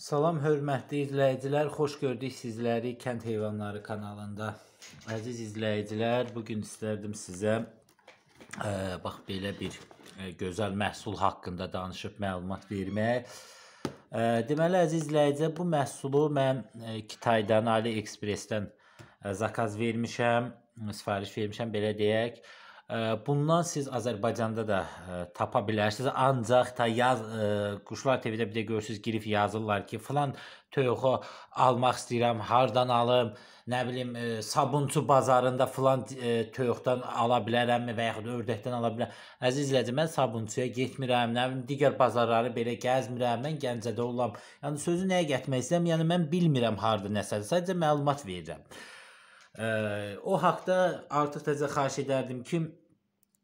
Salam hörmətli izləyicilər, xoş gördük sizləri Kənd Heyvanları kanalında. Əziz izləyicilər, bu gün istərdim sizə ə, e, bax belə bir ə, e, gözəl məhsul haqqında danışıb məlumat vermək. Ə, e, deməli əziz izləyicilər, bu məhsulu mən ə, Kitaydan Ali Ekspresdən ə, zakaz vermişəm, sifariş vermişəm belə deyək. Ə, Bundan siz Azərbaycanda da e, tapa bilərsiniz. Ancaq da yaz e, Quşlar TV-də bir də görürsüz girib yazırlar ki, filan toyuğu almaq istəyirəm, hardan alım? Nə bilim, e, sabunçu bazarında filan toyuqdan ala bilərəmmi və yaxud ördəkdən ala bilərəm? Əziz izləyici, mən sabunçuya getmirəm, nə bilim, digər bazarları belə gəzmirəm, mən Gəncədə olam. Yəni sözü nəyə gətirmək istəyirəm? Yəni mən bilmirəm harda nəsədir. Sadəcə məlumat verirəm. Ə, o haqqda artıq təzə xahiş edərdim ki,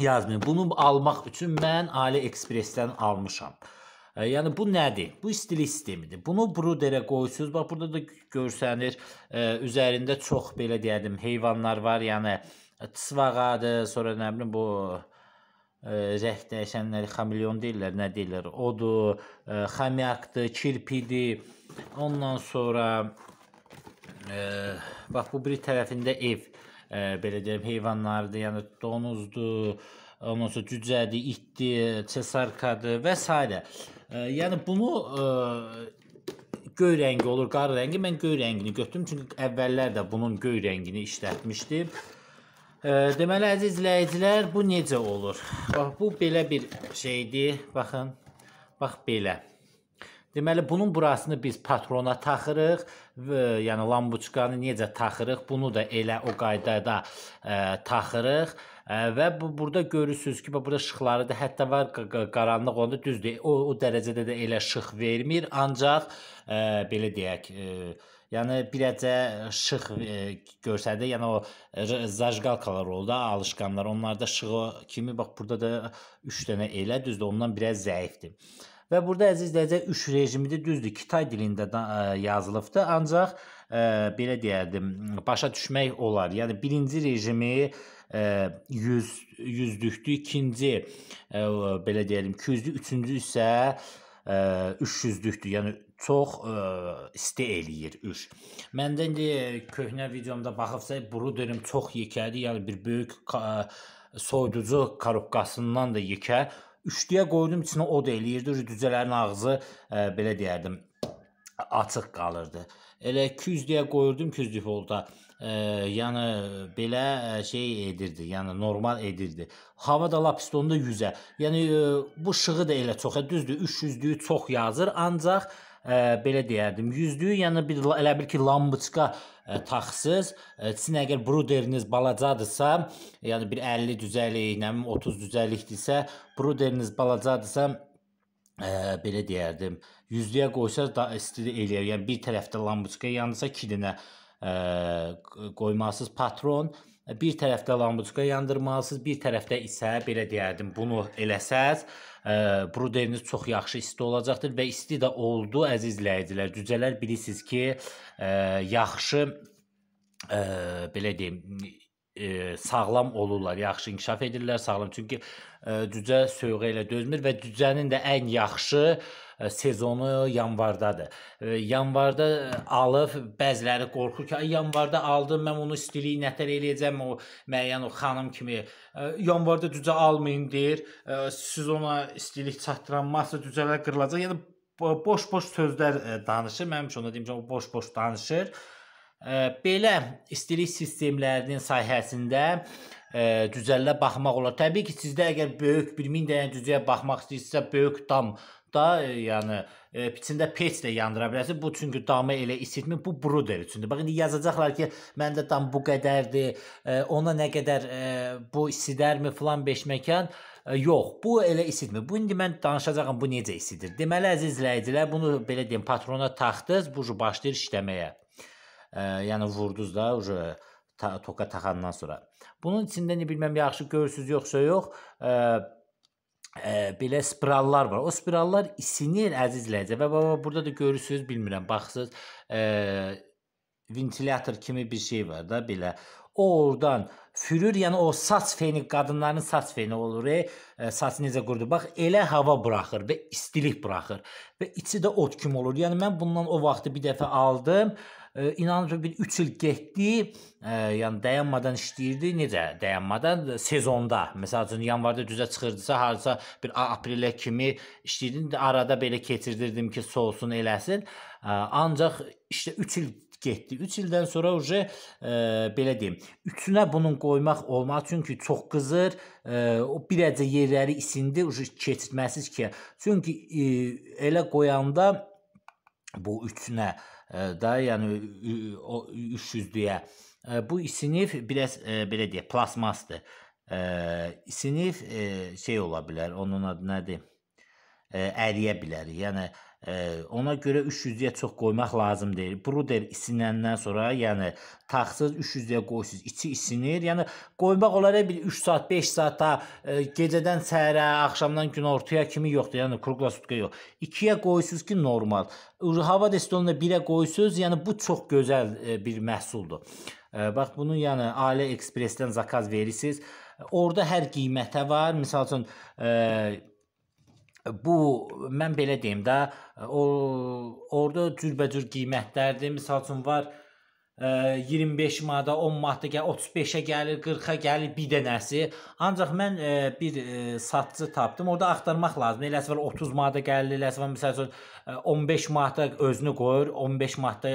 yazmayın. Bunu almaq üçün mən Ali Ekspresdən almışam. E, yəni bu nədir? Bu istilik sistemidir. Bunu bruderə qoyursunuz. Bax burada da görsənir, e, üzərində çox belə deyərdim, heyvanlar var. Yəni çısvağadır, e, sonra nə bilim bu rəng dəyişənləri xamilyon deyirlər, nə deyirlər? Odur, xamyakdır, kirpidir. Ondan sonra ə, bax bu bir tərəfində ev e, belə deyim, heyvanlardır, yəni donuzdur, ondan sonra cücədir, itdir, çesarkadır və s. E, yəni bunu e, göy rəngi olur, qar rəngi. Mən göy rəngini götürdüm, çünki əvvəllər də bunun göy rəngini işlətmişdim. E, deməli əziz izləyicilər, bu necə olur? Bax bu belə bir şeydir. Baxın. Bax belə. Deməli bunun burasını biz patrona taxırıq, yəni lambuçkanı necə taxırıq, bunu da elə o qaydada ə, e, taxırıq. Ə, e, və bu burada görürsüz ki, burada işıqları da hətta var qaranlıq onda düzdür. O o dərəcədə də elə işıq vermir, ancaq ə, e, belə deyək, ə, yəni birəcə işıq görsədə, yəni o zajqalkalar oldu, alışqanlar, onlarda işığı kimi bax burada da 3 dənə elə düzdür, ondan biraz zəifdir. Və burada əziz izləyicilər üç rejimli düzdür, Kitay dilində e, yazılıbdı, ancaq ə, e, belə deyərdim, başa düşmək olar. Yəni birinci rejimi ə, e, 100 100-lükdür, ikinci ə, belə deyəlim 200-lük, üçüncü isə 300-lükdür. Yəni çox ə, isti eləyir üş. Məndə indi köhnə videomda baxıbsa, bruderim çox yekədir, yəni bir böyük ə, soyuducu korobkasından da yekə üçlüyə qoydum içinə od eləyirdi. Düzələrin ağzı ə, e, belə deyərdim açıq qalırdı. Elə 200-yə qoyurdum 200 defaulta. E, yəni belə e, şey edirdi, yəni normal edirdi. Hava da lap pistonda 100-ə. Yəni e, bu şığı da elə çox. E, düzdür, 300-lüyü çox yazır, ancaq e, ə, belə deyərdim, yüzdüyü, yəni bir elə bil ki, lambaçka ə, taxsız. Ə, sizin əgər bruderiniz balacadırsa, yəni bir 50 düzəlik, nə bilim 30 düzəlikdirsə, bruderiniz balacadırsa, ə, belə deyərdim, yüzdüyə qoysaz da istidə eləyir. Yəni bir tərəfdə lambaçka yanırsa, 2 dənə ə, qoymasız patron, bir tərəfdə lambuçka yandırmalısınız, bir tərəfdə isə belə deyərdim, bunu eləsəz, ə, e, bruderiniz çox yaxşı isti olacaqdır və isti də oldu əzizləyicilər. Cücələr bilirsiniz ki, ə, e, yaxşı ə, e, belə deyim, e, sağlam olurlar, yaxşı inkişaf edirlər, sağlam. Çünki e, cücə soyuğa ilə dözmür və cücənin də ən yaxşı e, sezonu yanvardadır. E, yanvarda e, alıb bəziləri qorxur ki, yanvarda aldım, mən onu istilik nətər eləyəcəm o müəyyən o xanım kimi. E, yanvarda cücə almayın deyir. E, siz ona istilik çatdıranmazsa cücələr qırılacaq. Yəni boş-boş sözlər e, danışır. Mənim üçün ona deyim ki, o boş-boş danışır. E, belə istilik sistemlərinin sahəsində ə, e, cüzəllə baxmaq olar. Təbii ki, sizdə əgər böyük bir 1000 dənə cüzəyə baxmaq istəyirsinizsə, böyük dam da, ə, e, yəni ə, e, içində pec də yandıra bilərsiniz. Bu çünki damı elə isitmir. Bu bruder üçündür. Bax indi yazacaqlar ki, məndə dam bu qədərdir. Ə, ona nə qədər ə, bu isidərmi filan beş məkan. Yox, bu elə isitmir. Bu indi mən danışacağam bu necə isidir. Deməli əziz izləyicilər, bunu belə deyim, patrona taxdınız, bu başlayır işləməyə yəni vurdunuz da, uje ta toka taxandan sonra. Bunun içində nə bilməm yaxşı görürsüz yoxsa yox, ə, ə, belə spirallar var. O spirallar isinir əzizləyəcək və baba burada da görürsüz, bilmirəm, baxsız, ə, ventilyator kimi bir şey var da belə. O oradan fürür, yəni o saç feni qadınların saç feni olur. E, saçı necə qurudu? Bax elə hava buraxır və istilik buraxır və içi də ot kimi olur. Yəni mən bundan o vaxtı bir dəfə aldım. E, İnanıram bir 3 il getdi, yəni dayanmadan işləyirdi. Necə? Dayanmadan sezonda, məsəl üçün yanvarda düzə çıxırdısa, harca bir aprelə kimi işləyirdim. Arada belə keçirdirdim ki, soğusun eləsin. Ancaq işte 3 il getdi. 3 ildən sonra uje belə deyim, üçünə bunun qoymaq olmaz çünki çox qızır. E, o birəcə yerləri isindi, uje keçirtməsiz ki. Çünki e, elə qoyanda bu üçünə e, da, yəni 300-lüyə. Bu isinif biraz e, belə deyək, plastmasdır. İsinif e, şey ola bilər, onun adı nədir? Əriyə bilər. Yəni Ona görə 300-yə çox qoymaq lazım deyil. Bruder isinəndən sonra, yəni taxsız 300-yə qoyursunuz, içi isinir. Yəni qoymaq olar bir 3 saat, 5 saata, e, gecədən səhərə, axşamdan günortaya kimi yoxdur. Yəni kruqlasutqa yox. 2-yə qoyursunuz ki, normal. Hava destonunda 1-ə qoyursunuz, yəni bu çox gözəl e, bir məhsuldur. E, bax bunu yəni Ailə Ekspresdən zakaz verirsiniz. Orda hər qiymətə var. Məsəl üçün bu mən belə deyim də o orada cürbəcür qiymətlərdir. Məsəl üçün var ə, e, 25 manata 10 manata gəl 35-ə gəlir, 40-a gəlir bir dənəsi. Ancaq mən ə, e, bir ə, e, satıcı tapdım. Orda axtarmaq lazımdır. Eləsi var 30 manata gəlir, eləsi var məsəl üçün 15 manata özünü qoyur, 15 manata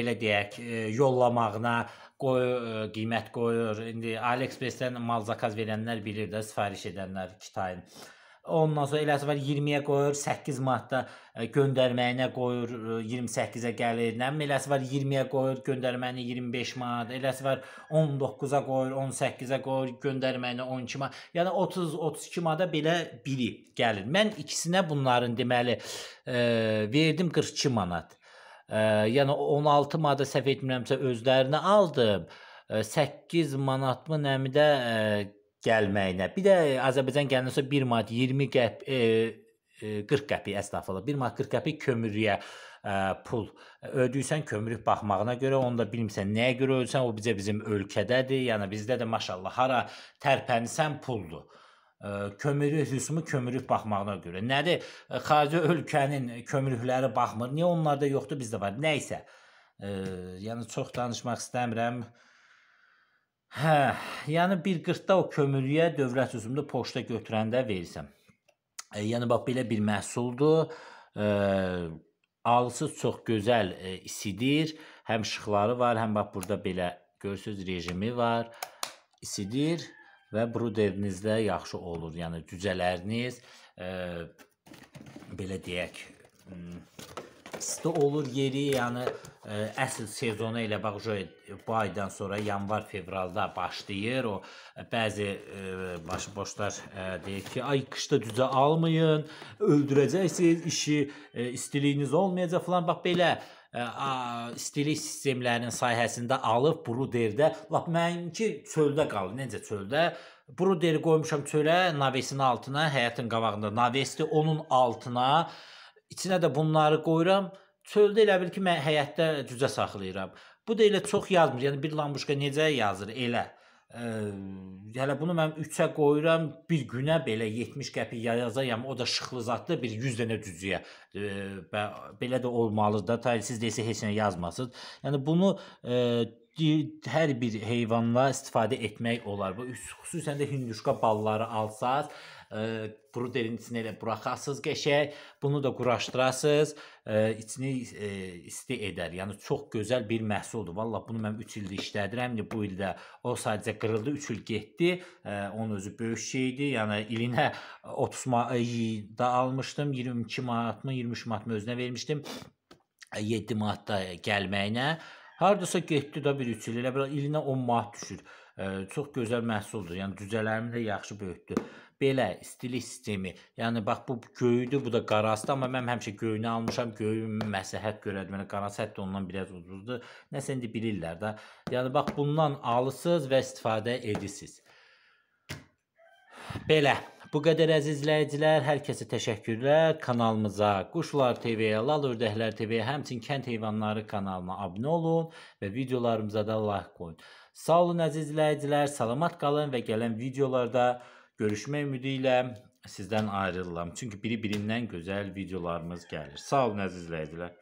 belə deyək, ə, yollamağına qoy ə, qiymət qoyur. İndi AliExpress-dən mal zakaz verənlər bilir də, sifariş edənlər 2 tayın. Ondan sonra eləsi var 20-yə qoyur, 8 manatda e, göndərməyinə qoyur, 28-ə e, gəlir. Nə bilim eləsi var 20-yə qoyur, göndərməyinə 25 manat. Eləsi var 19-a qoyur, 18-ə qoyur, göndərməyinə 12 manat. Yəni 30 32 manata belə biri gəlir. Mən ikisinə bunların deməli ə, e, verdim 42 manat. Ə, yəni 16 manata səhv etmirəmsə özlərini aldım. 8 manatmı nəmidə gəlməyinə. Bir də Azərbaycan gəlirsə 1 manat 20 qəp e, e, 40 qəpik əstafla 1 manat 40 qəpik kömürlüyə ə, e, pul ödəyirsən kömürlük baxmağına görə, onu da bilmirsən nəyə görə ödəsən, o bizə bizim ölkədədir. Yəni bizdə də maşallah hara tərpənsən puldur. Ə, e, kömürlük rüsumu kömürlük baxmağına görə. Nədir? E, xarici ölkənin kömürlükləri baxmır. Niyə onlarda yoxdur, bizdə var? Nə isə. Yəni çox danışmaq istəmirəm. Hə, yəni 1.40-da o kömürlüyə dövlət üzümlü poçta götürəndə verirsən. E, yəni bax belə bir məhsuldur. E, alısı çox gözəl e, isidir. Həm işıqları var, həm bax burada belə görürsüz rejimi var. İsidir və bruderinizdə yaxşı olur. Yəni cücələriniz e, belə deyək, hmm, isti olur yeri, yəni ə, e, əsl sezonu elə bax bu aydan sonra yanvar-fevralda başlayır. O e, bəzi ə, e, başı boşlar ə, deyir ki, ay qışda düzə almayın, öldürəcəksiniz işi, ə, istiliyiniz olmayacaq falan. Bax belə ə, istilik sistemlərinin sayəsində alıb bruderdə, lap mənimki çöldə qaldı. Necə çöldə? Bruderi qoymuşam çölə, navesinin altına, həyətin qabağında navesdir, onun altına İçinə də bunları qoyuram. Çöldə elə bil ki, mən həyətdə cücə saxlayıram. Bu da elə çox yazmır. Yəni bir lambuşka necə yazır elə. Ə, yəni hələ bunu mən 3-ə qoyuram, bir günə belə 70 qəpik yazacağam, o da şıxlı zadda bir 100 dənə cücüyə. Və belə də olmalıdır da, təsiz desə heç nə yazmasın. Yəni bunu ə, hər bir heyvanla istifadə etmək olar. Bu xüsusən də hinduşka balları alsaz, ə, e, quru derinçini elə buraxasız qəşəng, bunu da quraşdırasız, ə, e, içini ə, e, isti edər. Yəni çox gözəl bir məhsuldur. Vallah bunu mən 3 ildir işlədirəm. İndi bu ildə o sadəcə qırıldı, 3 il getdi. Ə, onun özü böyük şey idi. Yəni ilinə 30 manatda almışdım, 22 manatmı, 23 manatmı özünə vermişdim. 7 manatda gəlməyinə Hardasa getdi də bir üç il, elə bir ilinə 10 manat düşür. Ə, çox gözəl məhsuldur. Yəni cücələrimi də yaxşı böyütdü. Belə istilik sistemi. Yəni bax bu göydü, bu da qarasdı, amma mən həmişə göyünü almışam. Göyün məsləhət görədim. Yəni qarası hətta ondan biraz ucuzdur. Nəsə indi bilirlər də. Yəni bax bundan alırsınız və istifadə edirsiniz. Belə Bu qədər əziz izləyicilər, hər kəsə təşəkkürlər. Kanalımıza, Quşlar TV-yə, Lal Ördəklər TV-yə, həmçinin Kənd Heyvanları kanalına abunə olun və videolarımıza da like qoyun. Sağ olun əziz izləyicilər, salamat qalın və gələn videolarda görüşmək ümidi ilə sizdən ayrılıram. Çünki biri-birindən gözəl videolarımız gəlir. Sağ olun əziz izləyicilər.